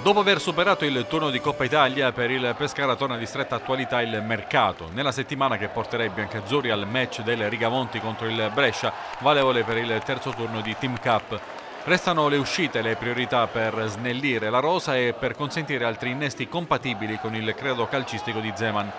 Dopo aver superato il turno di Coppa Italia, per il Pescara torna di stretta attualità il mercato. Nella settimana che porterà i biancazzurri al match del Rigamonti contro il Brescia, valevole per il terzo turno di Team Cup. Restano le uscite le priorità per snellire la rosa e per consentire altri innesti compatibili con il credo calcistico di Zeman.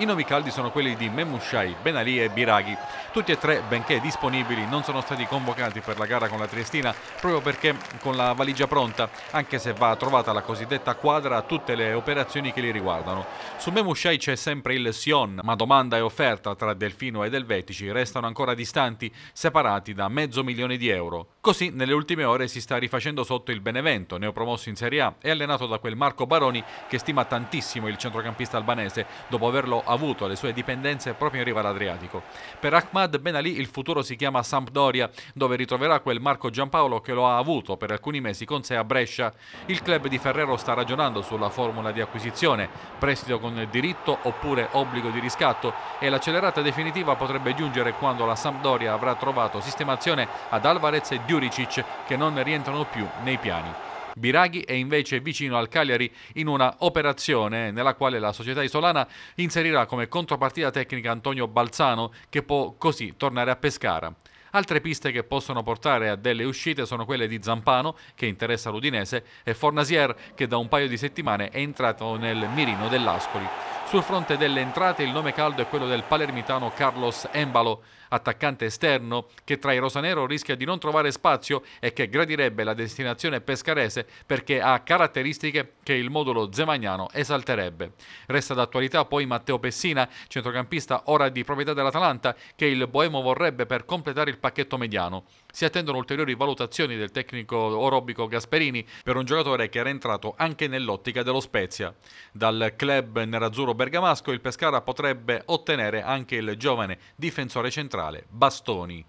I nomi caldi sono quelli di Memushai, Benali e Biraghi. Tutti e tre, benché disponibili, non sono stati convocati per la gara con la Triestina proprio perché con la valigia pronta, anche se va trovata la cosiddetta quadra a tutte le operazioni che li riguardano. Su Memushai c'è sempre il Sion, ma domanda e offerta tra Delfino ed Elvetici restano ancora distanti, separati da mezzo milione di euro. Così nelle ultime ore si sta rifacendo sotto il Benevento, neopromosso in Serie A e allenato da quel Marco Baroni che stima tantissimo il centrocampista albanese dopo averlo avuto le sue dipendenze proprio in riva all'Adriatico. Per Ahmad Ben Ali il futuro si chiama Sampdoria, dove ritroverà quel Marco Giampaolo che lo ha avuto per alcuni mesi con sé a Brescia. Il club di Ferrero sta ragionando sulla formula di acquisizione, prestito con diritto oppure obbligo di riscatto e l'accelerata definitiva potrebbe giungere quando la Sampdoria avrà trovato sistemazione ad Alvarez e Diuricic che non rientrano più nei piani. Biraghi è invece vicino al Cagliari in una operazione nella quale la società isolana inserirà come contropartita tecnica Antonio Balzano che può così tornare a Pescara. Altre piste che possono portare a delle uscite sono quelle di Zampano, che interessa l'Udinese, e Fornasier, che da un paio di settimane è entrato nel mirino dell'Ascoli. Sul fronte delle entrate il nome caldo è quello del palermitano Carlos Embalo, attaccante esterno che tra i rosanero rischia di non trovare spazio e che gradirebbe la destinazione pescarese perché ha caratteristiche che il modulo zemagnano esalterebbe. Resta d'attualità poi Matteo Pessina, centrocampista ora di proprietà dell'Atalanta, che il Boemo vorrebbe per completare il pacchetto mediano. Si attendono ulteriori valutazioni del tecnico orobico Gasperini per un giocatore che era entrato anche nell'ottica dello Spezia. Dal club nerazzurro bergamasco il Pescara potrebbe ottenere anche il giovane difensore centrale Bastoni.